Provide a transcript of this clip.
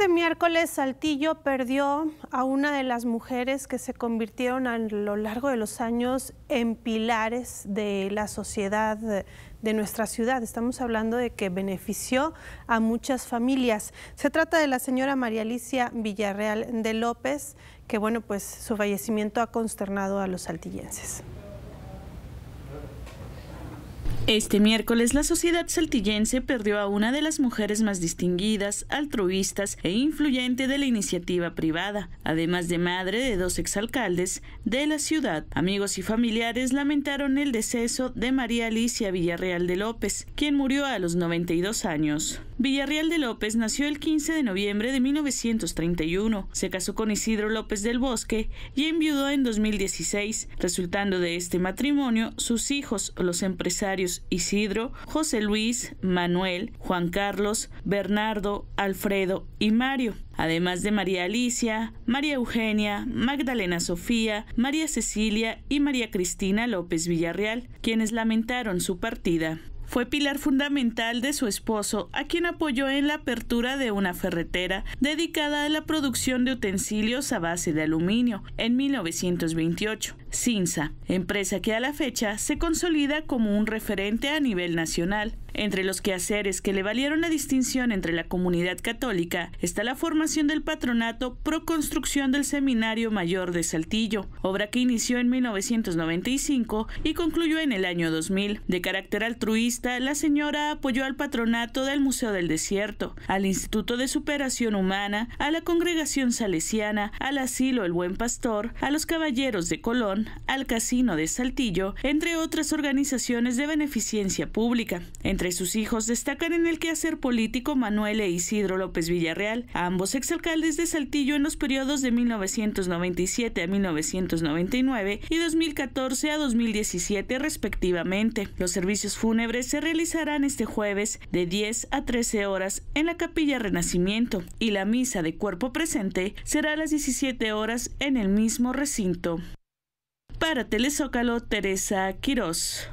Este miércoles Saltillo perdió a una de las mujeres que se convirtieron a lo largo de los años en pilares de la sociedad de nuestra ciudad. Estamos hablando de que benefició a muchas familias. Se trata de la señora María Alicia Villarreal de López, que bueno, pues su fallecimiento ha consternado a los saltillenses. Este miércoles la sociedad saltillense perdió a una de las mujeres más distinguidas, altruistas e influyente de la iniciativa privada, además de madre de dos exalcaldes de la ciudad. Amigos y familiares lamentaron el deceso de María Alicia Villarreal de López, quien murió a los 92 años. Villarreal de López nació el 15 de noviembre de 1931, se casó con Isidro López del Bosque y enviudó en 2016, resultando de este matrimonio sus hijos, los empresarios Isidro, José Luis, Manuel, Juan Carlos, Bernardo, Alfredo y Mario, además de María Alicia, María Eugenia, Magdalena Sofía, María Cecilia y María Cristina López Villarreal, quienes lamentaron su partida. Fue pilar fundamental de su esposo, a quien apoyó en la apertura de una ferretera dedicada a la producción de utensilios a base de aluminio en 1928. Cinza, empresa que a la fecha se consolida como un referente a nivel nacional. Entre los quehaceres que le valieron la distinción entre la comunidad católica está la formación del patronato pro construcción del Seminario Mayor de Saltillo, obra que inició en 1995 y concluyó en el año 2000, de carácter altruista la señora apoyó al patronato del Museo del Desierto, al Instituto de Superación Humana, a la Congregación Salesiana, al Asilo El Buen Pastor, a los Caballeros de Colón, al Casino de Saltillo, entre otras organizaciones de beneficencia pública. Entre sus hijos destacan en el quehacer político Manuel e Isidro López Villarreal, ambos exalcaldes de Saltillo en los periodos de 1997 a 1999 y 2014 a 2017 respectivamente. Los servicios fúnebres se realizarán este jueves de 10 a 13 horas en la Capilla Renacimiento y la misa de cuerpo presente será a las 17 horas en el mismo recinto. Para Telezócalo, Teresa Quirós.